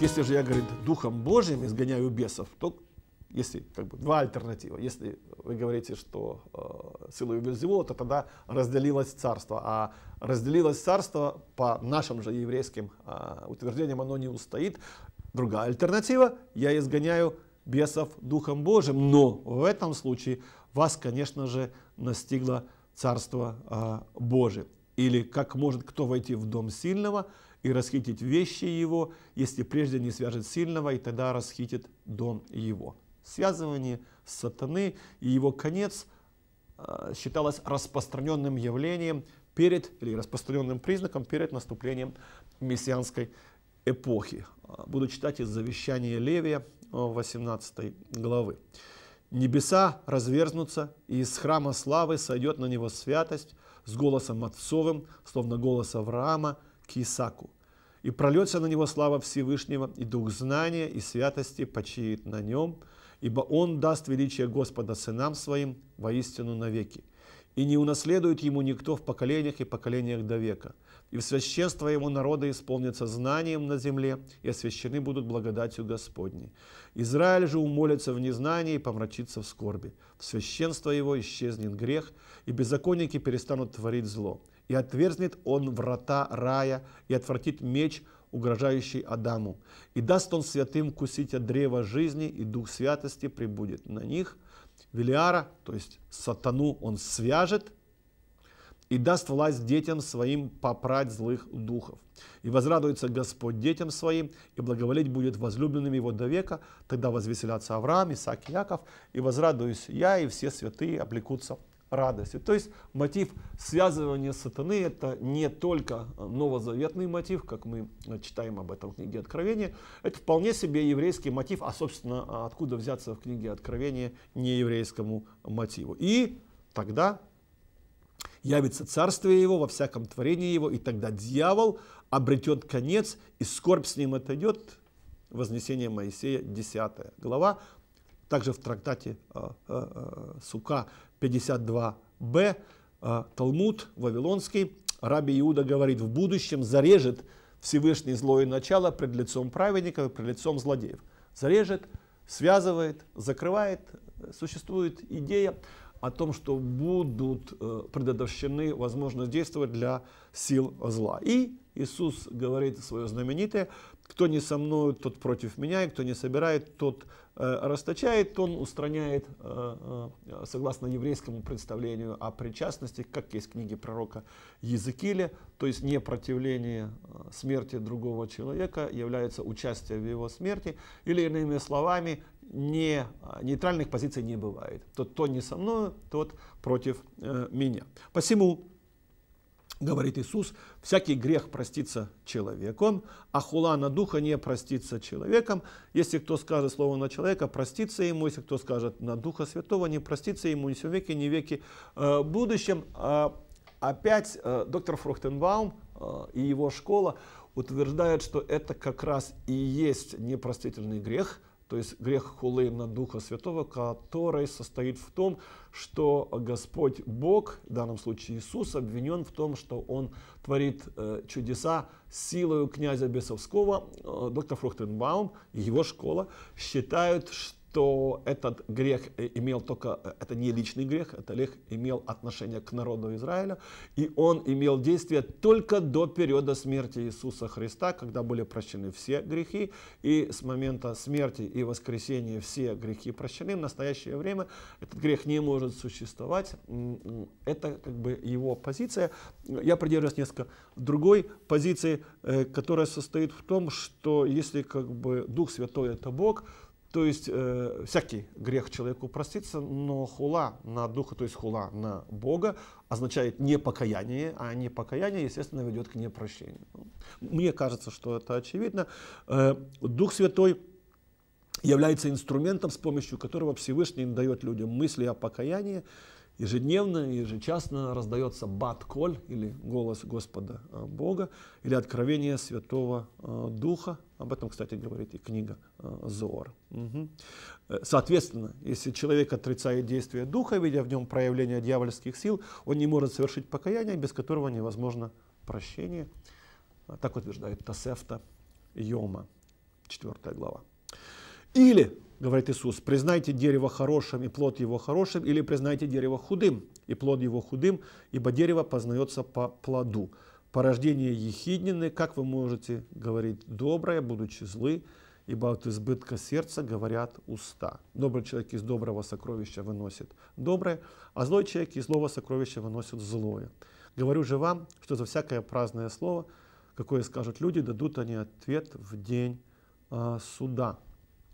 если же я, говорит, Духом Божьим изгоняю бесов, то если как бы два альтернатива. Если вы говорите, что э, силой Вельзевула, то тогда разделилось царство. А разделилось царство, по нашим же еврейским э, утверждениям, оно не устоит. Другая альтернатива, я изгоняю бесов Духом Божьим, но в этом случае вас, конечно же, настигло Царство э, Божие. Или как может кто войти в дом сильного, и расхитит вещи его, если прежде не свяжет сильного, и тогда расхитит дом его. Связывание сатаны и его конец а, считалось распространенным явлением перед, или распространенным признаком перед наступлением мессианской эпохи. А, буду читать из завещания Левия 18 а, главы. «Небеса разверзнутся, и из храма славы сойдет на него святость с голосом отцовым, словно голос Авраама, к Исаку и прольется на него слава Всевышнего, и дух знания и святости почиет на нем, ибо он даст величие Господа сынам своим воистину навеки. И не унаследует ему никто в поколениях и поколениях до века. И в священство его народа исполнится знанием на земле, и освящены будут благодатью Господней. Израиль же умолится в незнании и помрачится в скорби. В священство его исчезнет грех, и беззаконники перестанут творить зло и отверзнет он врата рая, и отвратит меч, угрожающий Адаму. И даст он святым кусить от древа жизни, и дух святости прибудет на них. Велиара, то есть сатану, он свяжет, и даст власть детям своим попрать злых духов. И возрадуется Господь детям своим, и благоволить будет возлюбленным его до века. Тогда возвеселятся Авраам, Исаак, Яков, и возрадуюсь я, и все святые облекутся радости. То есть мотив связывания сатаны это не только новозаветный мотив, как мы читаем об этом в книге Откровения, это вполне себе еврейский мотив, а собственно откуда взяться в книге Откровения нееврейскому мотиву. И тогда явится царствие его во всяком творении его, и тогда дьявол обретет конец, и скорбь с ним отойдет. Вознесение Моисея, 10 глава, также в трактате э, э, э Сука 52b, а, Талмуд Вавилонский, Раби Иуда говорит, в будущем зарежет Всевышний злое начало пред лицом праведников и пред лицом злодеев. Зарежет, связывает, закрывает. Существует идея о том, что будут э, предотвращены возможность действовать для сил зла. И Иисус говорит свое знаменитое, кто не со мною, тот против меня, и кто не собирает, тот э, расточает, он устраняет, э, э, согласно еврейскому представлению о причастности, как есть в книге пророка Языкиля, то есть непротивление э, смерти другого человека является участие в его смерти, или иными словами, не, нейтральных позиций не бывает. Тот, кто не со мной, тот против э, меня. Посему говорит Иисус, всякий грех простится человеком, а хула на духа не простится человеком. Если кто скажет слово на человека, простится ему, если кто скажет на духа святого, не простится ему ни в веки, ни в веки э, будущем. Э, опять э, доктор Фрухтенбаум э, и его школа утверждают, что это как раз и есть непростительный грех – то есть грех хулы на Духа Святого, который состоит в том, что Господь Бог, в данном случае Иисус, обвинен в том, что Он творит э, чудеса силою князя Бесовского. Э, доктор Фрухтенбаум и его школа считают, что то этот грех э, имел только, э, это не личный грех, это грех имел отношение к народу Израиля, и он имел действие только до периода смерти Иисуса Христа, когда были прощены все грехи, и с момента смерти и воскресения все грехи прощены. В настоящее время этот грех не может существовать, это как бы его позиция. Я придерживаюсь несколько другой позиции, э, которая состоит в том, что если как бы Дух Святой это Бог, то есть э, всякий грех человеку простится, но хула на духа, то есть хула на Бога, означает не покаяние, а не покаяние, естественно, ведет к непрощению. Мне кажется, что это очевидно. Э, Дух Святой является инструментом, с помощью которого Всевышний дает людям мысли о покаянии, ежедневно, ежечасно раздается бат-коль, или голос Господа э, Бога, или откровение Святого э, Духа. Об этом, кстати, говорит и книга э, Зор. Угу. Соответственно, если человек отрицает действие Духа, видя в нем проявление дьявольских сил, он не может совершить покаяние, без которого невозможно прощение. А так утверждает Тасефта Йома, 4 глава. Или говорит Иисус, признайте дерево хорошим и плод его хорошим, или признайте дерево худым и плод его худым, ибо дерево познается по плоду. Порождение ехиднины, как вы можете говорить доброе, будучи злы, ибо от избытка сердца говорят уста. Добрый человек из доброго сокровища выносит доброе, а злой человек из злого сокровища выносит злое. Говорю же вам, что за всякое праздное слово, какое скажут люди, дадут они ответ в день э, суда.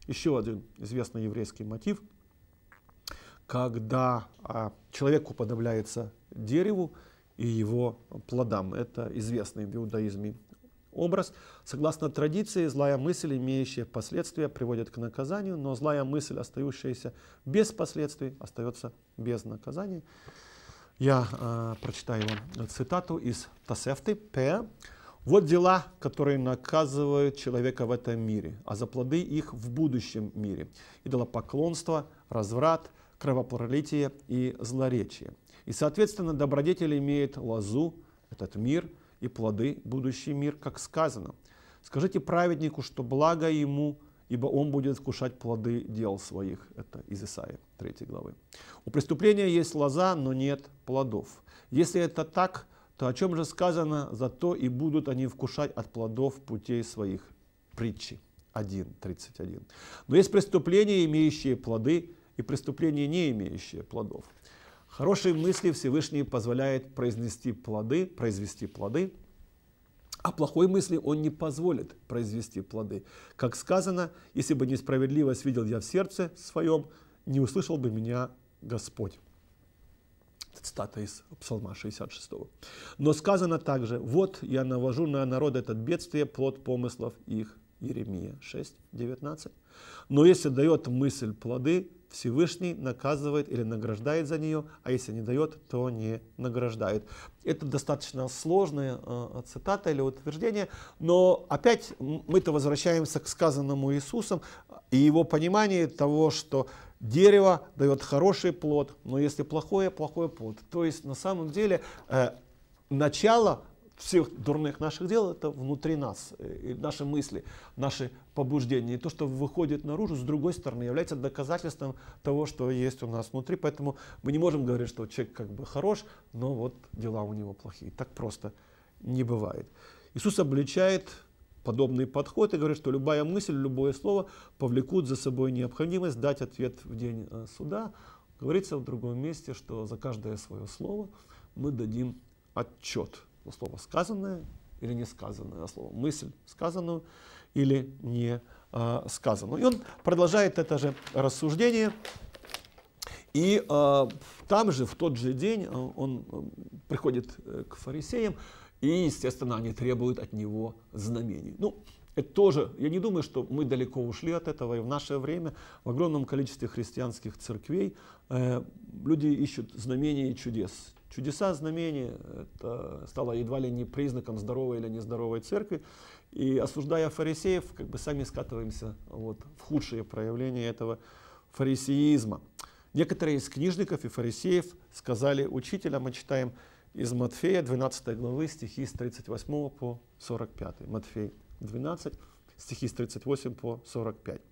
Еще один известный еврейский мотив, когда а, человек уподобляется дереву и его плодам. Это известный в иудаизме образ. Согласно традиции, злая мысль, имеющая последствия, приводит к наказанию, но злая мысль, остающаяся без последствий, остается без наказания. Я э, прочитаю вам цитату из Тасефты П. Вот дела, которые наказывают человека в этом мире, а за плоды их в будущем мире. Идолопоклонство, разврат, кровопролитие и злоречие. И, соответственно, добродетель имеет лозу, этот мир, и плоды, будущий мир, как сказано. Скажите праведнику, что благо ему, ибо он будет вкушать плоды дел своих. Это из Исаии 3 главы. У преступления есть лоза, но нет плодов. Если это так, то о чем же сказано, зато и будут они вкушать от плодов путей своих. Притчи 1.31. Но есть преступления, имеющие плоды, и преступления, не имеющие плодов. Хорошие мысли Всевышний позволяет произнести плоды, произвести плоды, а плохой мысли он не позволит произвести плоды. Как сказано, если бы несправедливость видел я в сердце своем, не услышал бы меня Господь цитата из Псалма 66. Но сказано также, вот я навожу на народ этот бедствие, плод помыслов их Еремия 6, 19. Но если дает мысль плоды, Всевышний наказывает или награждает за нее, а если не дает, то не награждает. Это достаточно сложная э, цитата или утверждение, но опять мы-то возвращаемся к сказанному Иисусом и его пониманию того, что дерево дает хороший плод, но если плохое, плохой плод. То есть на самом деле э, начало всех дурных наших дел это внутри нас, э, и наши мысли, наши побуждения. И то, что выходит наружу, с другой стороны, является доказательством того, что есть у нас внутри. Поэтому мы не можем говорить, что человек как бы хорош, но вот дела у него плохие. Так просто не бывает. Иисус обличает подобный подход и говорит, что любая мысль, любое слово повлекут за собой необходимость дать ответ в день э, суда. Говорится в другом месте, что за каждое свое слово мы дадим отчет. Но слово сказанное или не сказанное, а слово мысль сказанную или не э, сказанную. И он продолжает это же рассуждение. И э, там же, в тот же день, а, он приходит э, к фарисеям, и, естественно, они требуют от него знамений. Ну, это тоже, я не думаю, что мы далеко ушли от этого, и в наше время в огромном количестве христианских церквей э, люди ищут знамений и чудес. Чудеса, знамения, это стало едва ли не признаком здоровой или нездоровой церкви. И осуждая фарисеев, как бы сами скатываемся вот, в худшие проявления этого фарисеизма. Некоторые из книжников и фарисеев сказали учителя, мы читаем из Матфея 12 главы стихи с 38 по 45. Матфей 12, стихи с 38 по 45.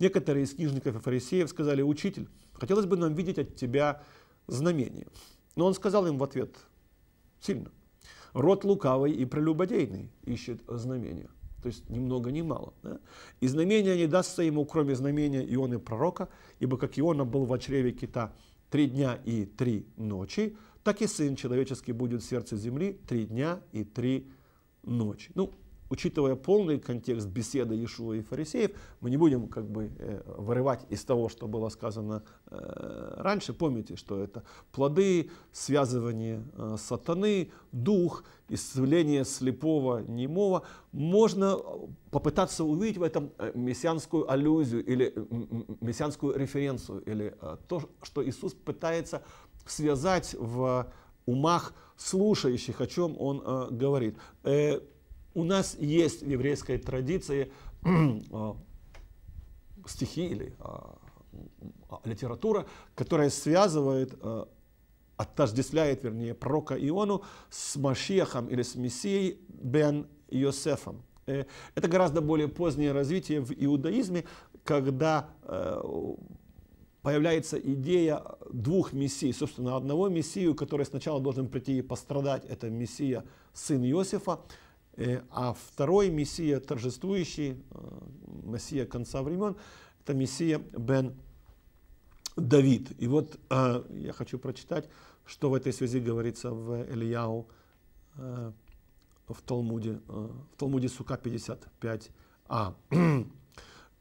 Некоторые из книжников и фарисеев сказали, «Учитель, хотелось бы нам видеть от тебя знамение». Но он сказал им в ответ сильно. Род лукавый и прелюбодейный ищет знамения. То есть ни много, ни мало. Да? И знамение не дастся ему, кроме знамения Ионы Пророка, ибо как Иона был в чреве кита три дня и три ночи, так и Сын Человеческий будет в сердце земли три дня и три ночи. Ну, учитывая полный контекст беседы Иешуа и фарисеев, мы не будем как бы э, вырывать из того, что было сказано э, раньше. Помните, что это плоды, связывание э, сатаны, дух, исцеление слепого, немого. Можно попытаться увидеть в этом мессианскую аллюзию или мессианскую референцию, или то, что Иисус пытается связать в умах слушающих, о чем он говорит. У нас есть в еврейской традиции а, стихи или а, а, литература, которая связывает, отождествляет, вернее, пророка Иону с Машиахом или с Мессией Бен Йосефом. Э, это гораздо более позднее развитие в иудаизме, когда э, появляется идея двух мессий, собственно, одного мессию, который сначала должен прийти и пострадать, это мессия сын Иосифа, Э, а второй мессия торжествующий, э, мессия конца времен, это мессия Бен Давид. И вот э, я хочу прочитать, что в этой связи говорится в Ильяу в Талмуде, в Талмуде Сука 55а.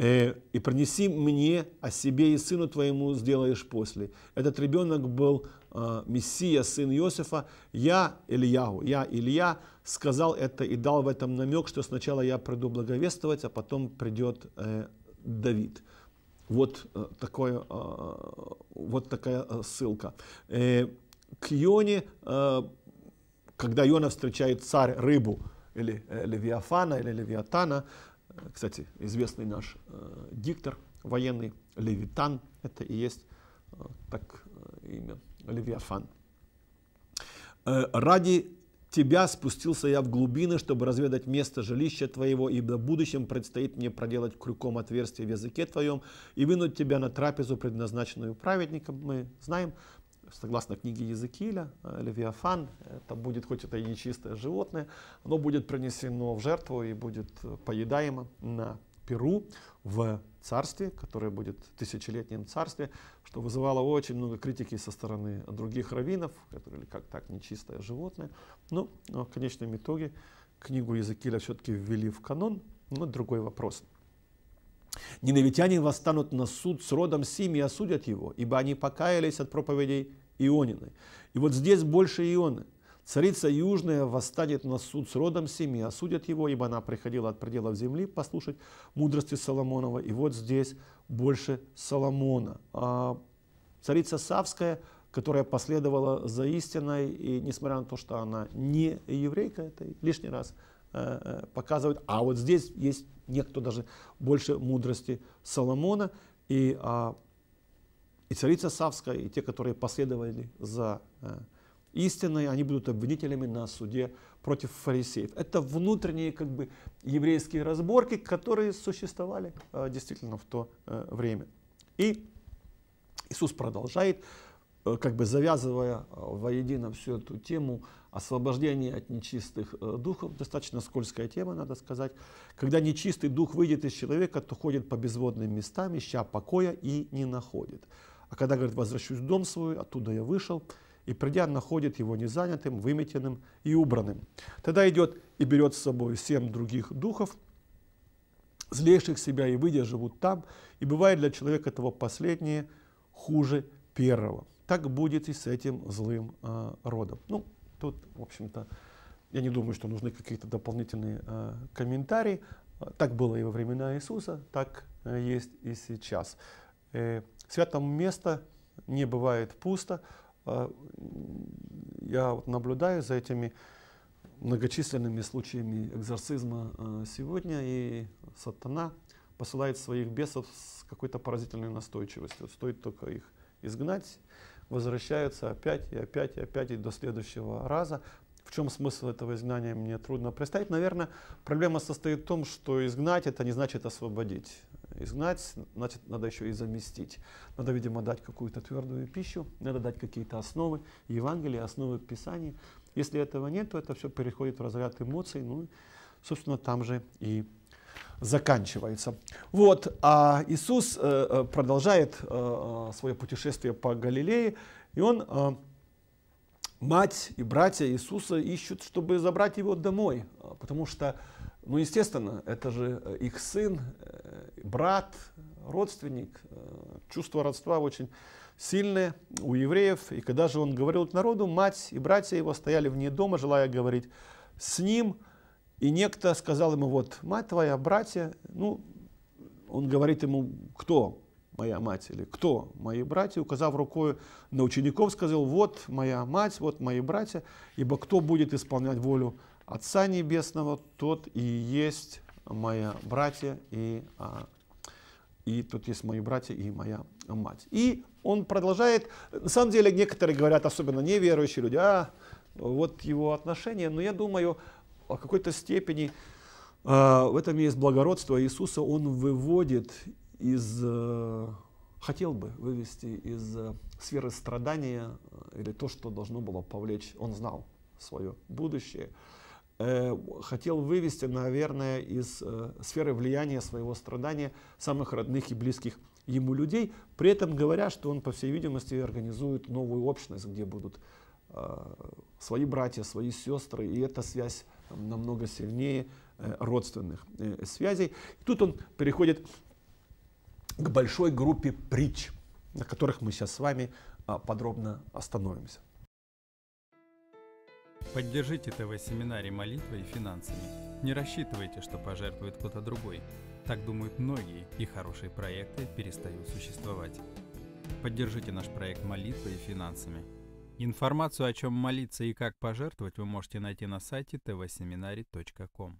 Э, и принеси мне, о а себе и сыну твоему сделаешь после. Этот ребенок был а, Мессия, сын Иосифа. Я, Ильяу, я, Илья, сказал это и дал в этом намек, что сначала я приду благовествовать, а потом придет э, Давид. Вот, э, такое, а, вот такая ссылка. К Йоне, когда Йона встречает царь рыбу, или Левиафана, или Левиатана, кстати, известный наш э, диктор военный Левитан, это и есть э, так э, имя Левиафан. Э, ради тебя спустился я в глубины, чтобы разведать место жилища твоего, ибо в будущем предстоит мне проделать крюком отверстие в языке твоем и вынуть тебя на трапезу, предназначенную праведникам. Мы знаем, согласно книге Езекииля, э, Левиафан, это будет, хоть это и нечистое животное, оно будет принесено в жертву и будет э, поедаемо на Перу в царстве, которое будет тысячелетним царстве, что вызывало очень много критики со стороны других раввинов, которые как так нечистое животное. Ну, но в конечном итоге книгу Языкиля все-таки ввели в канон, но ну, другой вопрос. Ненавитяне восстанут на суд с родом Сими и осудят его, ибо они покаялись от проповедей Иониной. И вот здесь больше Ионы. Царица Южная восстанет на суд с родом семьи осудят его, ибо она приходила от пределов земли послушать мудрости Соломонова. И вот здесь больше Соломона. А царица Савская, которая последовала за истиной, и несмотря на то, что она не еврейка, это лишний раз э, э, показывает. А вот здесь есть некто даже больше мудрости Соломона. И а, и царица Савская, и те, которые последовали за э, истиной, они будут обвинителями на суде против фарисеев. Это внутренние как бы еврейские разборки, которые существовали э, действительно в то э, время. И Иисус продолжает, как бы завязывая воедино всю эту тему освобождения от нечистых духов, достаточно скользкая тема, надо сказать. Когда нечистый дух выйдет из человека, то ходит по безводным местам, ища покоя и не находит. А когда, говорит, возвращусь в дом свой, оттуда я вышел, и придя, находит его незанятым, выметенным и убранным. Тогда идет и берет с собой семь других духов, злейших себя, и выйдя, живут там, и бывает для человека этого последнее хуже первого. Так будет и с этим злым э, родом. Ну, тут, в общем-то, я не думаю, что нужны какие-то дополнительные э, комментарии. Так было и во времена Иисуса, так э, есть и сейчас. Э, святому место не бывает пусто. Э, я вот наблюдаю за этими многочисленными случаями экзорцизма э, сегодня, и сатана посылает своих бесов с какой-то поразительной настойчивостью. Стоит только их изгнать, возвращаются опять и опять и опять и до следующего раза, чем смысл этого изгнания, мне трудно представить. Наверное, проблема состоит в том, что изгнать это не значит освободить. Изгнать, значит, надо еще и заместить. Надо, видимо, дать какую-то твердую пищу, надо дать какие-то основы Евангелия, основы Писания. Если этого нет, то это все переходит в разряд эмоций, ну, собственно, там же и заканчивается. Вот, а Иисус э, э, продолжает э, свое путешествие по Галилее, и он мать и братья Иисуса ищут, чтобы забрать его домой, а, потому что, ну, естественно, это же э, их сын, э, брат, родственник, э, чувство родства очень сильное у евреев. И когда же он говорил к народу, мать и братья его стояли вне дома, желая говорить с ним. И некто сказал ему, вот, мать твоя, братья, ну, он говорит ему, кто? моя мать или кто мои братья, указав рукой на учеников, сказал, вот моя мать, вот мои братья, ибо кто будет исполнять волю Отца Небесного, тот и есть мои братья и, а, и тут есть мои братья и моя мать. И он продолжает, на самом деле некоторые говорят, особенно неверующие люди, а вот его отношения, но я думаю, в какой-то степени а, в этом есть благородство Иисуса, Он выводит из, э, хотел бы вывести из э, сферы страдания э, или то, что должно было повлечь, он знал свое будущее, хотел вывести, наверное, из сферы влияния своего страдания самых родных и близких ему людей, при этом говоря, что он, по всей видимости, организует новую общность, где будут свои братья, свои сестры, и эта связь намного сильнее родственных связей. И тут он переходит к большой группе притч, на которых мы сейчас с вами а, подробно остановимся. Поддержите ТВ-семинарий молитвой и финансами. Не рассчитывайте, что пожертвует кто-то другой. Так думают многие, и хорошие проекты перестают существовать. Поддержите наш проект молитвой и финансами. Информацию, о чем молиться и как пожертвовать, вы можете найти на сайте tvseminary.com.